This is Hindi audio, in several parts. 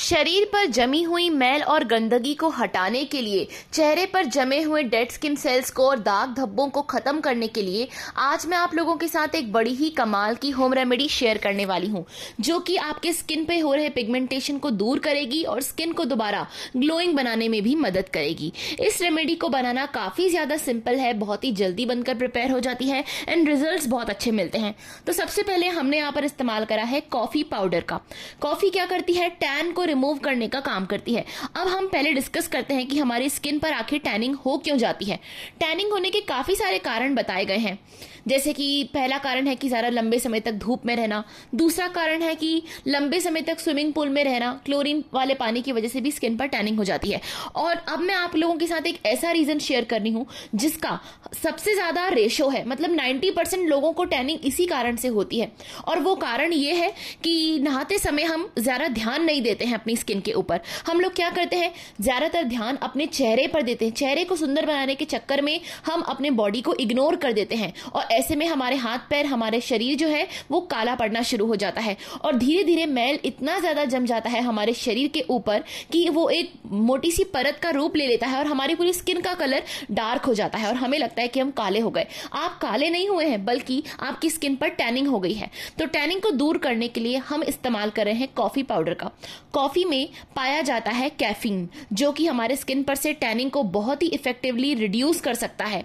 शरीर पर जमी हुई मैल और गंदगी को हटाने के लिए चेहरे पर जमे हुए डेड स्किन सेल्स को और दाग धब्बों को खत्म करने के लिए आज मैं आप लोगों के साथ एक बड़ी ही कमाल की होम रेमेडी शेयर करने वाली हूँ जो कि आपके स्किन पे हो रहे पिगमेंटेशन को दूर करेगी और स्किन को दोबारा ग्लोइंग बनाने में भी मदद करेगी इस रेमेडी को बनाना काफी ज्यादा सिंपल है बहुत ही जल्दी बनकर प्रिपेयर हो जाती है एंड रिजल्ट बहुत अच्छे मिलते हैं तो सबसे पहले हमने यहाँ पर इस्तेमाल करा है कॉफी पाउडर का कॉफी क्या करती है टैन को को रिमूव करने का काम करती है अब हम पहले डिस्कस करते हैं कि हमारी स्किन पर आखिर टैनिंग हो क्यों जाती है टैनिंग होने के काफ़ी सारे कारण बताए गए हैं जैसे कि पहला कारण है कि ज़्यादा लंबे समय तक धूप में रहना दूसरा कारण है कि लंबे समय तक स्विमिंग पूल में रहना क्लोरीन वाले पानी की वजह से भी स्किन पर टैनिंग हो जाती है और अब मैं आप लोगों के साथ एक ऐसा रीज़न शेयर करनी हूँ जिसका सबसे ज़्यादा रेशो है मतलब 90 परसेंट लोगों को टैनिंग इसी कारण से होती है और वो कारण ये है कि नहाते समय हम ज़्यादा ध्यान नहीं देते हैं हैं अपनी स्किन के ऊपर हम लोग क्या करते हैं ज़्यादातर ध्यान अपने चेहरे पर देते हैं चेहरे को सुंदर बनाने के चक्कर में हम अपने बॉडी को इग्नोर कर देते हैं और ऐसे में हमारे हाथ पैर हमारे शरीर जो है वो काला पड़ना शुरू हो जाता है और धीरे धीरे मैल इतना ज़्यादा जम जाता है हमारे शरीर के ऊपर कि वो एक मोटी सी परत का रूप ले लेता है और हमारी पूरी स्किन का कलर डार्क हो जाता है और हमें लगता है कि हम काले हो गए आप काले नहीं हुए हैं बल्कि आपकी स्किन पर टैनिंग हो गई है तो टैनिंग को दूर करने के लिए हम इस्तेमाल कर रहे हैं कॉफ़ी पाउडर का कॉफ़ी में पाया जाता है कैफीन जो कि हमारे स्किन पर से टैनिंग को बहुत ही इफेक्टिवली रिड्यूस कर सकता है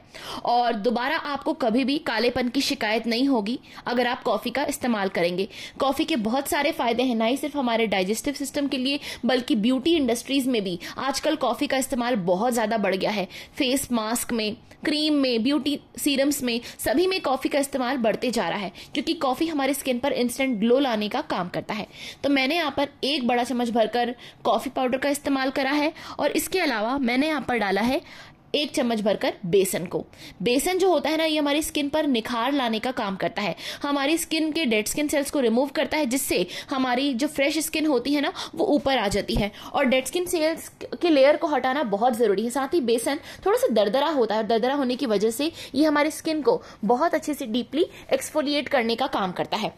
और दोबारा आपको कभी भी कालेपन की शिकायत नहीं होगी अगर आप कॉफ़ी का इस्तेमाल करेंगे कॉफ़ी के बहुत सारे फ़ायदे हैं ना ही सिर्फ हमारे डाइजेस्टिव सिस्टम के लिए बल्कि ब्यूटी इंडस्ट्रीज़ में भी आजकल कॉफ़ी का इस्तेमाल बहुत ज़्यादा बढ़ गया है फेस मास्क में क्रीम में ब्यूटी सीरम्स में सभी में कॉफ़ी का इस्तेमाल बढ़ते जा रहा है क्योंकि कॉफ़ी हमारे स्किन पर इंस्टेंट ग्लो लाने का काम करता है तो मैंने यहाँ पर एक बड़ा चम्मच चम्मच भरकर कॉफ़ी पाउडर का इस्तेमाल करा है और इसके अलावा मैंने यहाँ पर डाला है एक चम्मच भरकर बेसन को बेसन जो होता है ना ये हमारी स्किन पर निखार लाने का काम करता है हमारी स्किन के डेड स्किन सेल्स को रिमूव करता है जिससे हमारी जो फ्रेश स्किन होती है ना वो ऊपर आ जाती है और डेड स्किन सेल्स के लेयर को हटाना बहुत ज़रूरी है साथ ही बेसन थोड़ा सा दरदरा होता है और दरदरा होने की वजह से ये हमारी स्किन को बहुत अच्छे से डीपली एक्सफोलिएट करने का काम करता है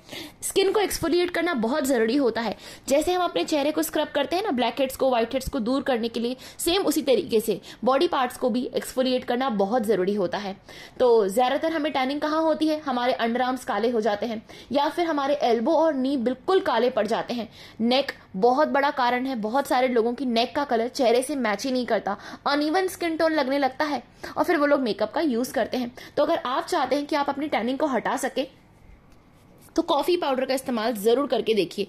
स्किन को एक्सफोलिएट करना बहुत ज़रूरी होता है जैसे हम अपने चेहरे को स्क्रब करते हैं ना ब्लैक हेड्स को व्हाइट हेड्स को दूर करने के लिए सेम उसी तरीके से बॉडी पार्ट्स को भी भी एक्सफोलिएट करना बहुत ज़रूरी होता है तो ज़्यादातर हमें टैनिंग कहाँ होती है हमारे अंडर आर्म्स काले हो जाते हैं या फिर हमारे एल्बो और नी बिल्कुल काले पड़ जाते हैं नेक बहुत बड़ा कारण है बहुत सारे लोगों की नेक का कलर चेहरे से मैच ही नहीं करता अनइवन स्किन टोन लगने लगता है और फिर वो लोग मेकअप का यूज़ करते हैं तो अगर आप चाहते हैं कि आप अपनी टैनिंग को हटा सकें तो कॉफ़ी पाउडर का इस्तेमाल ज़रूर करके देखिए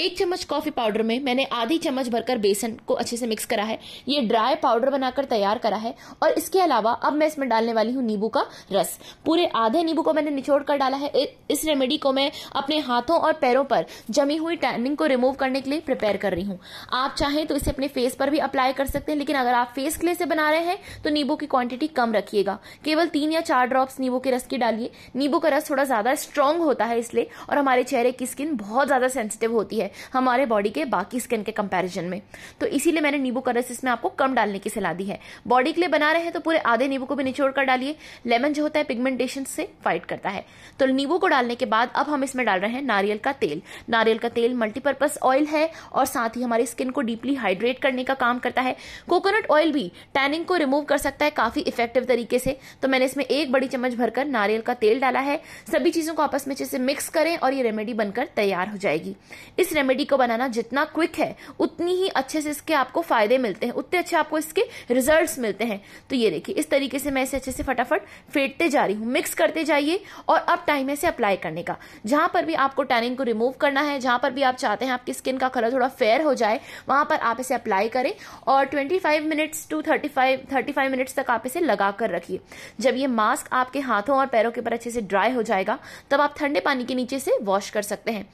एक चम्मच कॉफ़ी पाउडर में मैंने आधी चम्मच भरकर बेसन को अच्छे से मिक्स करा है ये ड्राई पाउडर बनाकर तैयार करा है और इसके अलावा अब मैं इसमें डालने वाली हूँ नींबू का रस पूरे आधे नींबू को मैंने निचोड़ कर डाला है इस रेमेडी को मैं अपने हाथों और पैरों पर जमी हुई टैनिंग को रिमूव करने के लिए प्रिपेयर कर रही हूँ आप चाहें तो इसे अपने फेस पर भी अप्लाई कर सकते हैं लेकिन अगर आप फेस के लिए से बना रहे हैं तो नींबू की क्वांटिटी कम रखिएगा केवल तीन या चार ड्रॉप्स नींबू के रस की डालिए नींबू का रस थोड़ा ज़्यादा स्ट्रांग होता है इसलिए और हमारे चेहरे की स्किन बहुत ज़्यादा सेंसिटिव होती है हमारे बॉडी के बाकी स्किन के कंपैरिजन में तो इसीलिए मैंने नींबू का रस इसमें आपको कम डालने की सलाह दी है बॉडी के लिए बना रहे हैं तो पूरे आधे नींबू को भी निचोड़ कर डालिए लेमन जो होता है पिगमेंटेशन से फाइट करता है तो नींबू को डालने के बाद अब हम इसमें डाल रहे हैं नारियल का तेल नारियल का तेल मल्टीपर्पज ऑयल है और साथ ही हमारी स्किन को डीपली हाइड्रेट करने का काम करता है कोकोनट ऑयल भी टैनिंग को रिमूव कर सकता है काफी इफेक्टिव तरीके से तो मैंने इसमें एक बड़ी चम्मच भरकर नारियल का तेल डाला है सभी चीजों को आपस में अच्छे से मिक्स करें और ये रेमेडी बनकर तैयार हो जाएगी इस रेमेडी को बनाना जितना क्विक है उतनी ही अच्छे से इसके आपको फायदे मिलते हैं उतने अच्छे आपको इसके रिजल्ट मिलते हैं तो ये देखिए इस तरीके से मैं इसे अच्छे से फटाफट फेंटते जा रही हूँ मिक्स करते जाइए और अब टाइम है इसे अप्लाई करने का जहां पर भी आपको टैनिंग को रिमूव करना है जहां पर भी आप चाहते हैं आपकी स्किन का कलर थोड़ा फेयर हो जाए वहां पर आप इसे अप्लाई करें और five minutes to thirty five minutes तक आप इसे लगा कर रखिए जब ये मास्क आपके हाथों और पैरों के ऊपर अच्छे से ड्राई हो जाएगा तब आप ठंडे पानी के नीचे से वॉश कर सकते हैं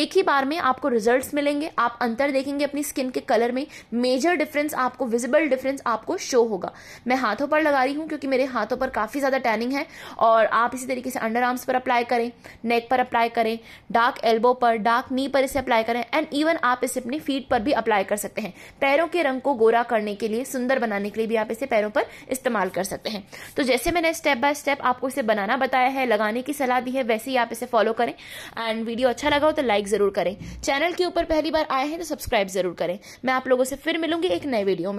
एक ही बार में आपको रिजल्ट्स मिलेंगे आप अंतर देखेंगे अपनी स्किन के कलर में मेजर डिफरेंस आपको विजिबल डिफरेंस आपको शो होगा मैं हाथों पर लगा रही हूँ क्योंकि मेरे हाथों पर काफ़ी ज़्यादा टैनिंग है और आप इसी तरीके से अंडर आर्म्स पर अप्लाई करें नेक पर अप्लाई करें डार्क एल्बो पर डार्क नी पर इसे अप्लाई करें एंड इवन आप इसे अपनी फीट पर भी अप्लाई कर सकते हैं पैरों के रंग को गोरा करने के लिए सुंदर बनाने के लिए भी आप इसे पैरों पर इस्तेमाल कर सकते हैं तो जैसे मैंने स्टेप बाय स्टेप आपको इसे बनाना बताया है लगाने की सलाह दी है वैसे ही आप इसे फॉलो करें करें एंड वीडियो अच्छा लगा हो तो लाइक ज़रूर करें चैनल के ऊपर पहली बार आए हैं तो सब्सक्राइब ज़रूर करें मैं आप लोगों से फिर मिलूंगी एक नए वीडियो में